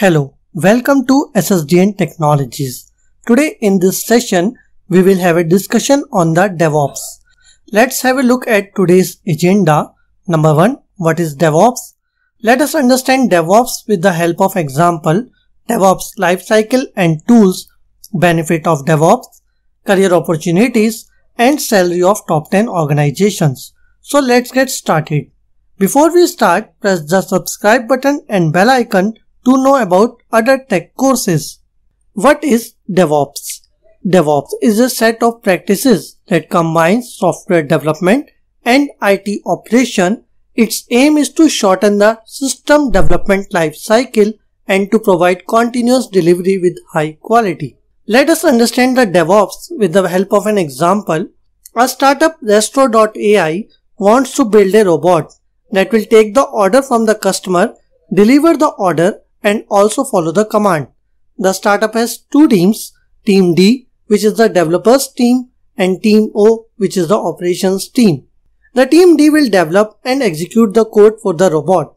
Hello, welcome to SSDN Technologies. Today in this session, we will have a discussion on the DevOps. Let's have a look at today's agenda. Number one, what is DevOps? Let us understand DevOps with the help of example, DevOps lifecycle and tools, benefit of DevOps, career opportunities, and salary of top 10 organizations. So let's get started. Before we start, press the subscribe button and bell icon to know about other tech courses. What is DevOps? DevOps is a set of practices that combines software development and IT operation. Its aim is to shorten the system development life cycle and to provide continuous delivery with high quality. Let us understand the DevOps with the help of an example. A startup Resto.ai wants to build a robot that will take the order from the customer, deliver the order and also follow the command. The startup has two teams, team D which is the developers team and team O which is the operations team. The team D will develop and execute the code for the robot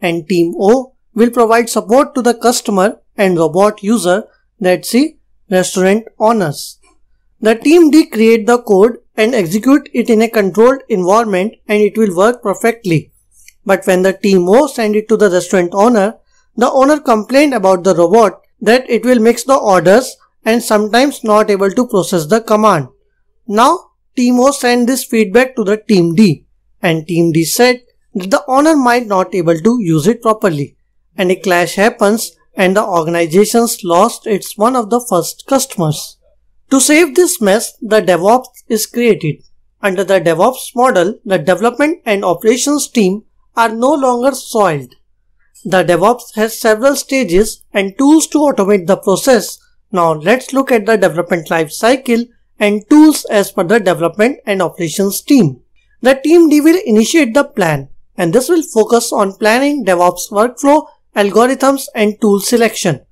and team O will provide support to the customer and robot user that see restaurant owners. The team D create the code and execute it in a controlled environment and it will work perfectly. But when the team O send it to the restaurant owner, the owner complained about the robot that it will mix the orders and sometimes not able to process the command. Now Timo sent this feedback to the team D and team D said that the owner might not able to use it properly and a clash happens and the organization's lost its one of the first customers. To save this mess, the DevOps is created. Under the DevOps model, the development and operations team are no longer soiled the DevOps has several stages and tools to automate the process. Now let's look at the development lifecycle and tools as per the development and operations team. The team D will initiate the plan and this will focus on planning DevOps workflow, algorithms and tool selection.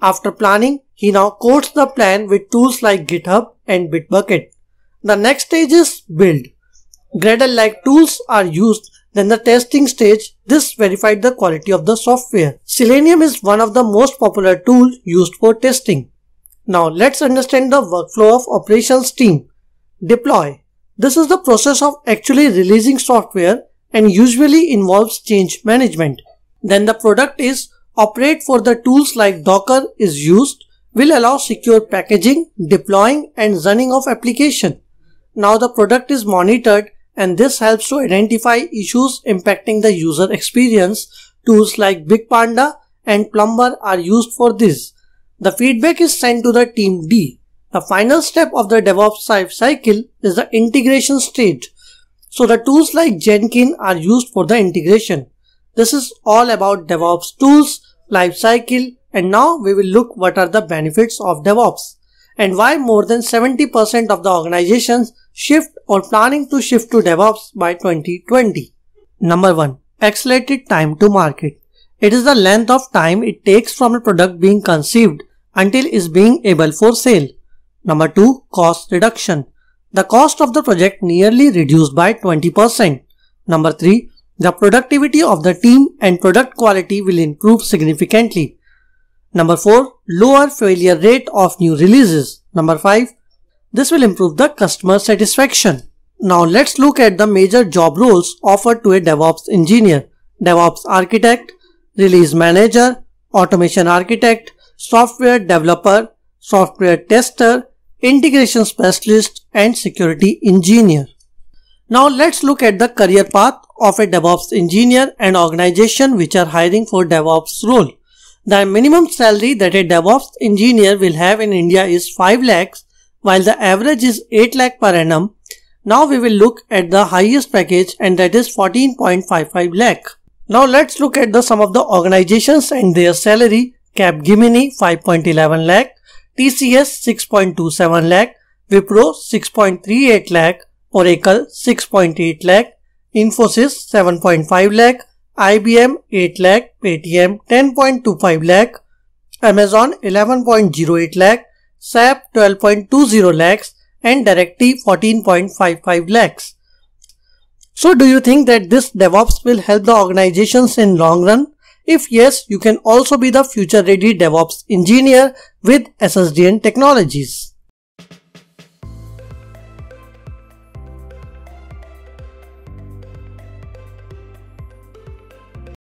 After planning, he now codes the plan with tools like GitHub and Bitbucket. The next stage is build. Gradle-like tools are used then the testing stage, this verified the quality of the software. Selenium is one of the most popular tools used for testing. Now let's understand the workflow of operations team. Deploy. This is the process of actually releasing software and usually involves change management. Then the product is operate for the tools like Docker is used will allow secure packaging, deploying and running of application. Now the product is monitored and this helps to identify issues impacting the user experience. Tools like BigPanda and Plumber are used for this. The feedback is sent to the team D. The final step of the DevOps cycle is the integration stage. So the tools like Jenkins are used for the integration. This is all about DevOps tools, lifecycle, and now we will look what are the benefits of DevOps and why more than 70% of the organizations shift or planning to shift to DevOps by 2020. Number 1. Accelerated time to market. It is the length of time it takes from a product being conceived until is being able for sale. Number 2. Cost reduction. The cost of the project nearly reduced by 20%. Number 3. The productivity of the team and product quality will improve significantly. Number 4. Lower failure rate of new releases. Number 5. This will improve the customer satisfaction. Now let's look at the major job roles offered to a DevOps engineer. DevOps architect, release manager, automation architect, software developer, software tester, integration specialist and security engineer. Now let's look at the career path of a DevOps engineer and organization which are hiring for DevOps role. The minimum salary that a DevOps engineer will have in India is 5 lakhs while the average is 8 lakh per annum. Now we will look at the highest package and that is 14.55 lakh. Now let's look at the some of the organizations and their salary. Capgemini 5.11 lakh, TCS 6.27 lakh, Wipro 6.38 lakh, Oracle 6.8 lakh, Infosys 7.5 lakh, IBM 8 lakh, Paytm 10.25 lakh, Amazon 11.08 lakh, SAP 12.20 lakhs and DirectT 14.55 lakhs. So do you think that this DevOps will help the organizations in long run? If yes, you can also be the future ready DevOps engineer with SSDN technologies.